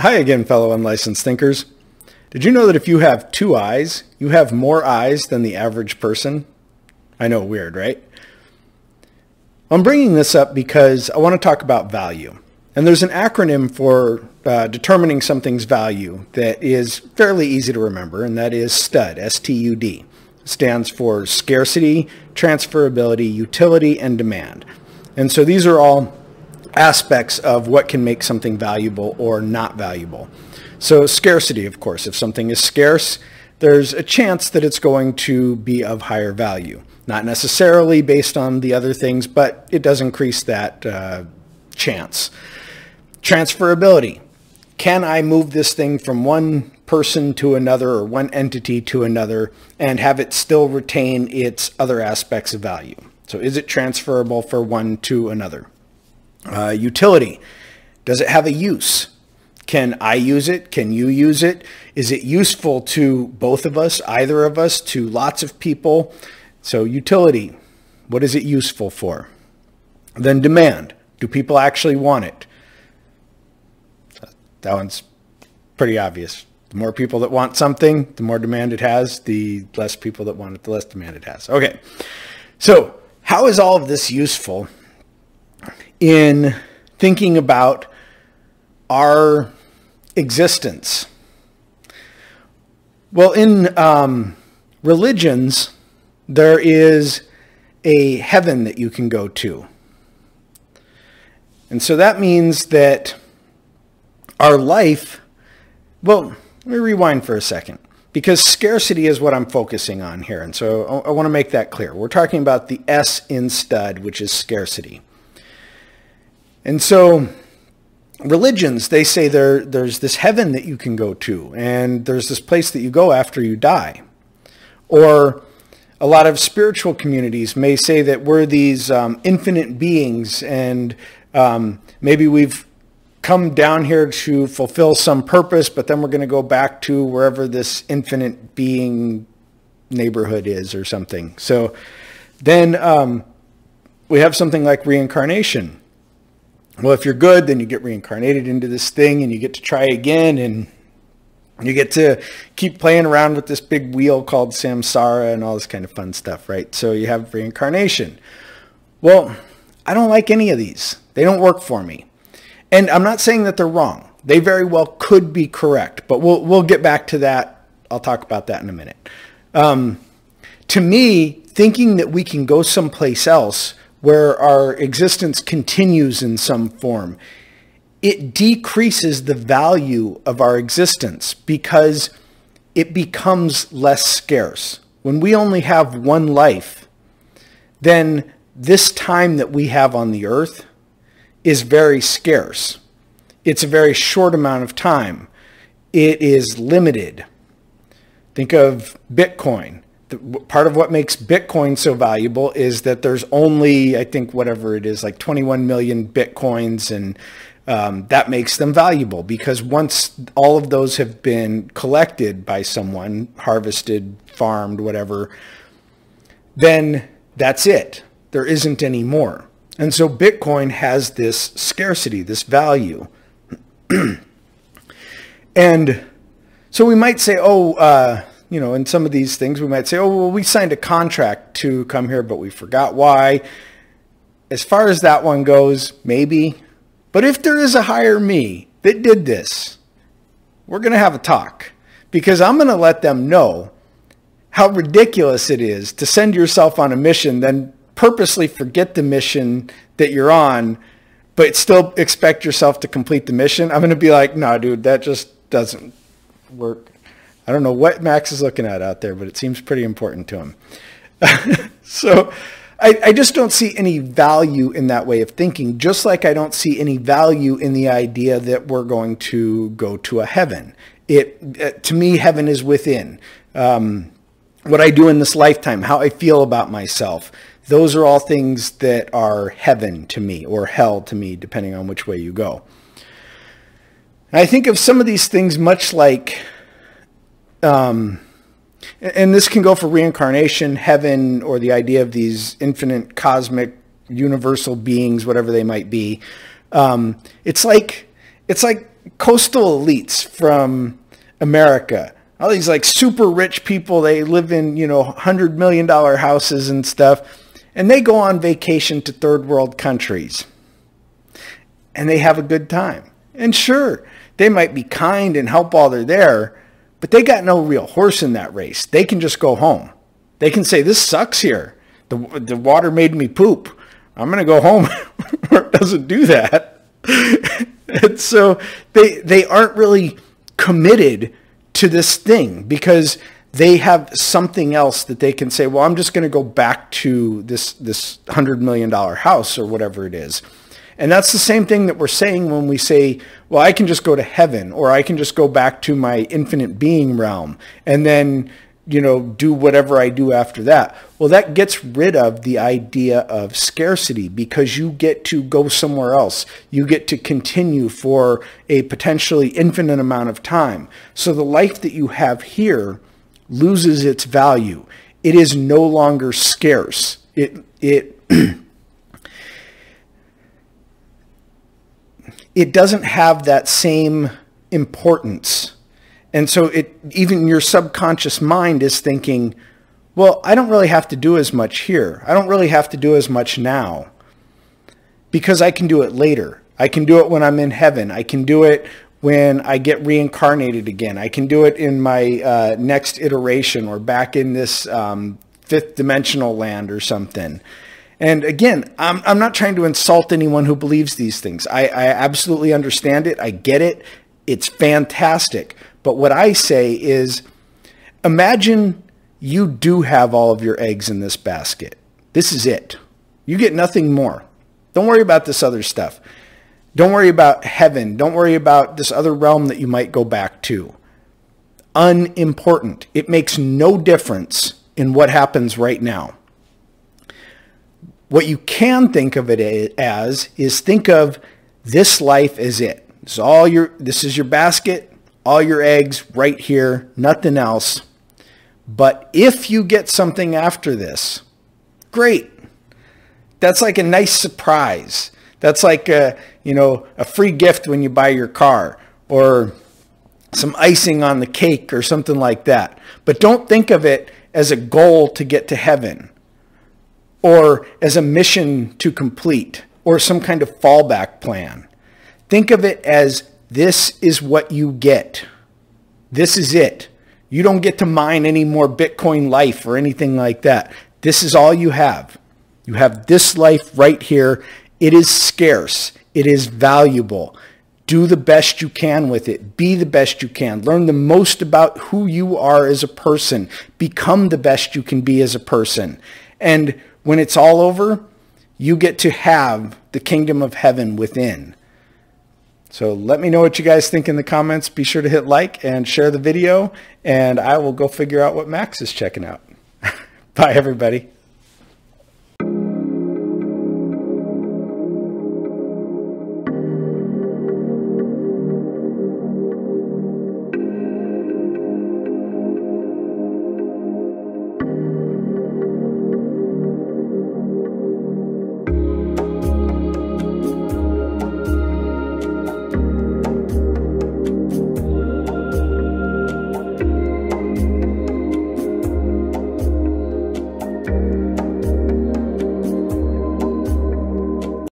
Hi again, fellow unlicensed thinkers. Did you know that if you have two eyes, you have more eyes than the average person? I know, weird, right? I'm bringing this up because I want to talk about value. And there's an acronym for uh, determining something's value that is fairly easy to remember, and that is STUD, S-T-U-D. stands for scarcity, transferability, utility, and demand. And so these are all aspects of what can make something valuable or not valuable. So scarcity, of course, if something is scarce, there's a chance that it's going to be of higher value. Not necessarily based on the other things, but it does increase that uh, chance. Transferability. Can I move this thing from one person to another or one entity to another and have it still retain its other aspects of value? So is it transferable for one to another? Uh, utility. Does it have a use? Can I use it? Can you use it? Is it useful to both of us, either of us, to lots of people? So utility, what is it useful for? Then demand, do people actually want it? That one's pretty obvious. The more people that want something, the more demand it has, the less people that want it, the less demand it has. Okay, so how is all of this useful in thinking about our existence? Well, in um, religions, there is a heaven that you can go to. And so that means that our life, well, let me rewind for a second because scarcity is what I'm focusing on here. And so I, I want to make that clear. We're talking about the S in stud, which is scarcity. And so religions, they say there, there's this heaven that you can go to, and there's this place that you go after you die. Or a lot of spiritual communities may say that we're these um, infinite beings, and um, maybe we've come down here to fulfill some purpose, but then we're going to go back to wherever this infinite being neighborhood is or something. So then um, we have something like reincarnation well, if you're good, then you get reincarnated into this thing and you get to try again and you get to keep playing around with this big wheel called samsara and all this kind of fun stuff, right? So you have reincarnation. Well, I don't like any of these. They don't work for me. And I'm not saying that they're wrong. They very well could be correct, but we'll, we'll get back to that. I'll talk about that in a minute. Um, to me, thinking that we can go someplace else where our existence continues in some form, it decreases the value of our existence because it becomes less scarce. When we only have one life, then this time that we have on the earth is very scarce. It's a very short amount of time. It is limited. Think of Bitcoin part of what makes Bitcoin so valuable is that there's only, I think, whatever it is, like 21 million Bitcoins. And um, that makes them valuable because once all of those have been collected by someone, harvested, farmed, whatever, then that's it. There isn't any more. And so Bitcoin has this scarcity, this value. and so we might say, oh, uh, you know, in some of these things, we might say, oh, well, we signed a contract to come here, but we forgot why. As far as that one goes, maybe. But if there is a higher me that did this, we're going to have a talk because I'm going to let them know how ridiculous it is to send yourself on a mission, then purposely forget the mission that you're on, but still expect yourself to complete the mission. I'm going to be like, no, nah, dude, that just doesn't work. I don't know what Max is looking at out there, but it seems pretty important to him. so I, I, just don't see any value in that way of thinking, just like I don't see any value in the idea that we're going to go to a heaven. It, uh, to me, heaven is within. Um, what I do in this lifetime, how I feel about myself, those are all things that are heaven to me or hell to me, depending on which way you go. I think of some of these things much like um, and this can go for reincarnation, heaven, or the idea of these infinite cosmic universal beings, whatever they might be. Um, it's like it's like coastal elites from America. All these like super rich people, they live in, you know, hundred million dollar houses and stuff, and they go on vacation to third world countries. And they have a good time. And sure, they might be kind and help while they're there, but they got no real horse in that race. They can just go home. They can say, this sucks here. The, the water made me poop. I'm going to go home. it doesn't do that. and so they, they aren't really committed to this thing because they have something else that they can say, well, I'm just going to go back to this, this $100 million house or whatever it is. And that's the same thing that we're saying when we say, well, I can just go to heaven or I can just go back to my infinite being realm and then, you know, do whatever I do after that. Well, that gets rid of the idea of scarcity because you get to go somewhere else. You get to continue for a potentially infinite amount of time. So the life that you have here loses its value. It is no longer scarce. It, it, it doesn't have that same importance. And so it even your subconscious mind is thinking, well, I don't really have to do as much here. I don't really have to do as much now because I can do it later. I can do it when I'm in heaven. I can do it when I get reincarnated again. I can do it in my uh, next iteration or back in this um, fifth dimensional land or something. And again, I'm, I'm not trying to insult anyone who believes these things. I, I absolutely understand it. I get it. It's fantastic. But what I say is imagine you do have all of your eggs in this basket. This is it. You get nothing more. Don't worry about this other stuff. Don't worry about heaven. Don't worry about this other realm that you might go back to. Unimportant. It makes no difference in what happens right now. What you can think of it as is think of this life as it. It's all your this is your basket, all your eggs right here, nothing else. But if you get something after this, great. That's like a nice surprise. That's like a, you know, a free gift when you buy your car or some icing on the cake or something like that. But don't think of it as a goal to get to heaven or as a mission to complete or some kind of fallback plan. Think of it as this is what you get. This is it. You don't get to mine any more Bitcoin life or anything like that. This is all you have. You have this life right here. It is scarce. It is valuable do the best you can with it. Be the best you can. Learn the most about who you are as a person. Become the best you can be as a person. And when it's all over, you get to have the kingdom of heaven within. So let me know what you guys think in the comments. Be sure to hit like and share the video, and I will go figure out what Max is checking out. Bye, everybody.